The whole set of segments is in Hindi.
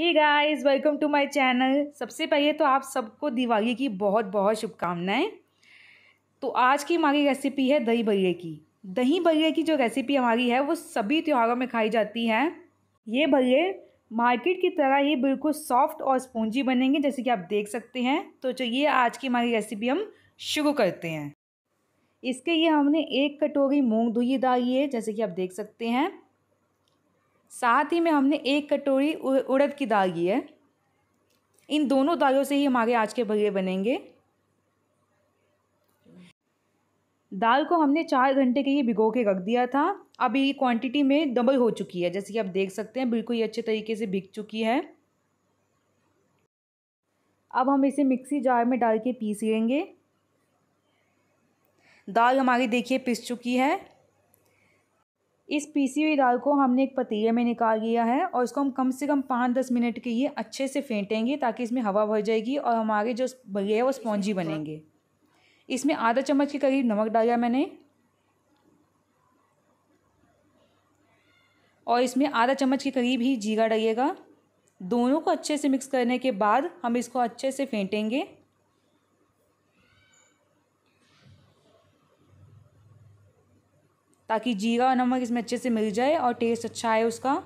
he guys welcome to my channel सबसे पहले तो आप सबको दिवाली की बहुत बहुत शुभकामनाएं तो आज की हमारी रेसिपी है दही भैया की दही बल्ले की जो रेसिपी हमारी है वो सभी त्योहारों में खाई जाती है ये भैया मार्केट की तरह ही बिल्कुल सॉफ्ट और स्पॉन्जी बनेंगे जैसे कि आप देख सकते हैं तो चलिए आज की हमारी रेसिपी हम शुरू करते हैं इसके लिए हमने एक कटोरी मूँग धुई डाली है जैसे कि आप देख सकते हैं साथ ही में हमने एक कटोरी उड़द की दाल की है इन दोनों दालों से ही हमारे आज के भगे बनेंगे दाल को हमने चार घंटे के लिए भिगो के रख दिया था अब ये क्वांटिटी में डबल हो चुकी है जैसे कि आप देख सकते हैं बिल्कुल ये अच्छे तरीके से भिग चुकी है अब हम इसे मिक्सी जार में डाल के पीस लेंगे दाल हमारी देखिए पिस चुकी है इस पीसी हुई दाल को हमने एक पतीले में निकाल लिया है और इसको हम कम से कम पाँच दस मिनट के लिए अच्छे से फेंटेंगे ताकि इसमें हवा भर जाएगी और हमारे जो बलिया है वो स्पॉन्जी बनेंगे इसमें आधा चम्मच के करीब नमक डाला मैंने और इसमें आधा चम्मच के करीब ही जीरा डालिएगा दोनों को अच्छे से मिक्स करने के बाद हम इसको अच्छे से फेंटेंगे ताकि जीरा और नमक इसमें अच्छे से मिल जाए और टेस्ट अच्छा आए उसका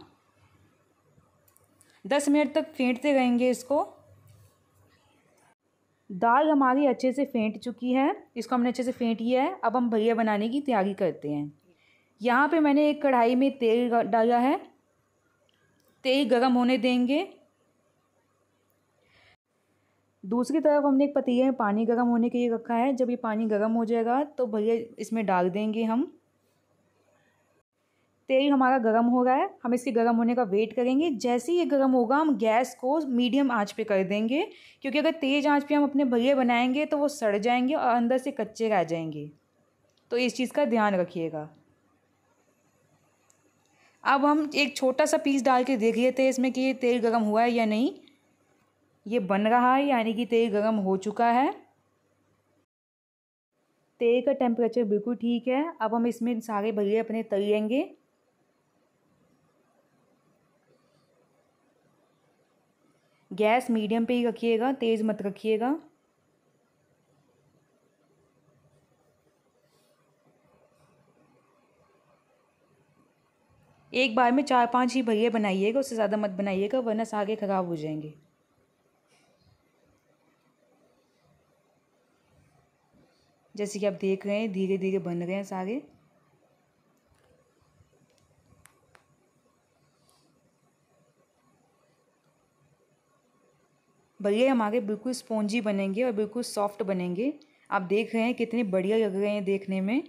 दस मिनट तक फेंटते रहेंगे इसको दाल हमारी अच्छे से फेंट चुकी है इसको हमने अच्छे से फेंट लिया है अब हम भैया बनाने की तैयारी करते हैं यहाँ पे मैंने एक कढ़ाई में तेल डाला है तेल गरम होने देंगे दूसरी तरफ हमने एक पतीले में पानी गर्म होने के लिए रखा है जब ये पानी गर्म हो जाएगा तो भैया इसमें डाल देंगे हम तेल हमारा गर्म हो रहा है हम इसके गर्म होने का वेट करेंगे जैसे ही ये गर्म होगा हम गैस को मीडियम आंच पे कर देंगे क्योंकि अगर तेज़ आंच पे हम अपने भैया बनाएंगे तो वो सड़ जाएंगे और अंदर से कच्चे रह जाएंगे तो इस चीज़ का ध्यान रखिएगा अब हम एक छोटा सा पीस डाल के देख लेते हैं इसमें कि ये तेल गर्म हुआ है या नहीं ये बन रहा है यानी कि तेल गर्म हो चुका है तेल का टेम्परेचर बिल्कुल ठीक है अब हम इसमें सारे भैया अपने तल लेंगे गैस मीडियम पे ही रखिएगा तेज़ मत रखिएगा एक बार में चार पांच ही भरिए बनाइएगा उससे ज़्यादा मत बनाइएगा वरना सागे ख़राब हो जाएंगे जैसे कि आप देख रहे हैं धीरे धीरे बन रहे हैं सागे भैया हम आगे बिल्कुल स्पॉन्जी बनेंगे और बिल्कुल सॉफ्ट बनेंगे आप देख रहे हैं कितने बढ़िया लग रहे हैं देखने में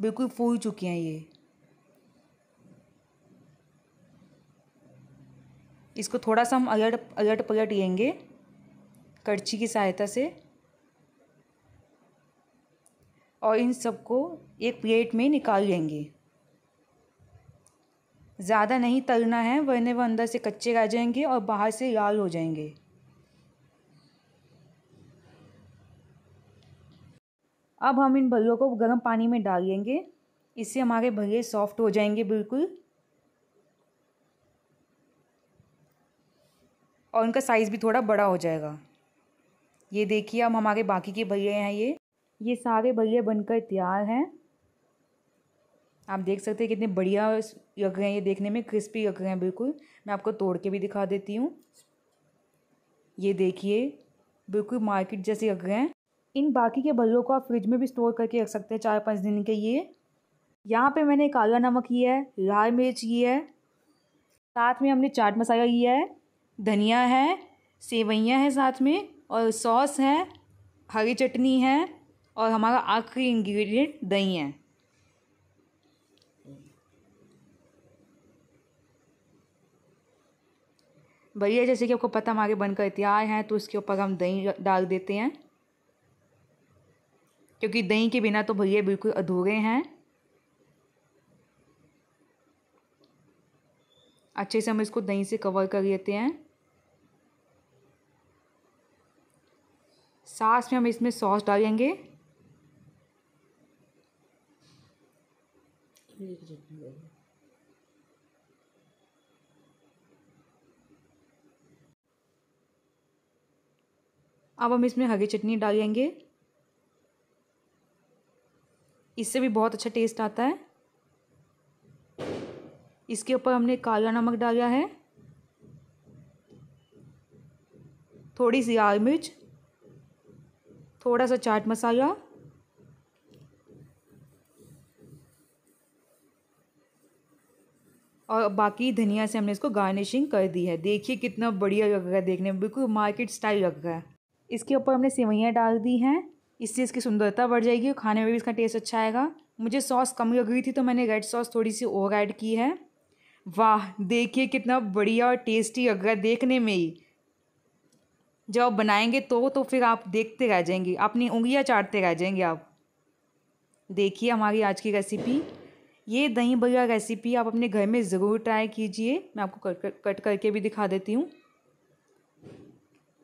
बिल्कुल फूल चुकी हैं ये इसको थोड़ा सा हम अलट अलट पलट लेंगे कड़छी की सहायता से और इन सबको एक प्लेट में निकाल लेंगे ज़्यादा नहीं तलना है वरने वह अंदर से कच्चे रह जाएंगे और बाहर से लाल हो जाएंगे अब हम इन भल्लों को गर्म पानी में डाल इससे हमारे भल्ले सॉफ्ट हो जाएंगे बिल्कुल और उनका साइज़ भी थोड़ा बड़ा हो जाएगा ये देखिए अब हमारे बाकी के भल्ले हैं ये ये सारे भल्ले बनकर तैयार हैं आप देख सकते हैं कितने बढ़िया लग रहे हैं ये देखने में क्रिस्पी लग रहे हैं बिल्कुल मैं आपको तोड़ के भी दिखा देती हूँ ये देखिए बिल्कुल मार्केट जैसे लग रहे हैं इन बाकी के बल्लों को आप फ्रिज में भी स्टोर करके रख सकते हैं चार पाँच दिन के लिए यहाँ पे मैंने काला नमक लिया है लाल मिर्च लिया है साथ में हमने चाट मसाला लिया है धनिया है सेवैयाँ हैं साथ में और सॉस है हरी चटनी है और हमारा आखिरी इंग्रेडिएंट दही है भैया जैसे कि आपको पता हम आगे बनकर तैयार हैं तो इसके ऊपर हम दही डाल देते हैं क्योंकि दही के बिना तो भैया बिल्कुल अधूरे हैं अच्छे से हम इसको दही से कवर कर लेते हैं सास में हम इसमें सॉस डालेंगे है अब हम इसमें हरी चटनी डालेंगे इससे भी बहुत अच्छा टेस्ट आता है इसके ऊपर हमने काला नमक डाला है थोड़ी सी लाल मिर्च थोड़ा सा चाट मसाला और बाकी धनिया से हमने इसको गार्निशिंग कर दी है देखिए कितना बढ़िया लग रहा है देखने में बिल्कुल मार्केट स्टाइल लग रहा है इसके ऊपर हमने सेवैयाँ डाल दी हैं इससे इसकी सुंदरता बढ़ जाएगी और खाने में भी इसका टेस्ट अच्छा आएगा मुझे सॉस कम लग गई थी तो मैंने रेड सॉस थोड़ी सी और ऐड की है वाह देखिए कितना बढ़िया और टेस्टी लग रहा है देखने में ही जब आप बनाएंगे तो तो फिर आप देखते रह जाएंगे अपनी उंगलियां चाटते रह जाएंगे आप देखिए हमारी आज की रेसिपी ये दही बलिया रेसिपी आप अपने घर में ज़रूर ट्राई कीजिए मैं आपको कट कर, कट करके भी दिखा देती हूँ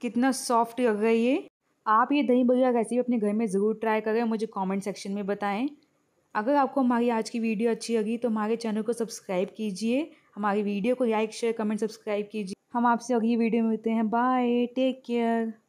कितना सॉफ्ट लग रहा है ये आप ये दही बगैरा रेसिपी अपने घर में ज़रूर ट्राई करें मुझे कमेंट सेक्शन में बताएं अगर आपको हमारी आज की वीडियो अच्छी लगी तो हमारे चैनल को सब्सक्राइब कीजिए हमारी वीडियो को लाइक शेयर कमेंट सब्सक्राइब कीजिए हम आपसे अगली वीडियो में मिलते हैं बाय टेक केयर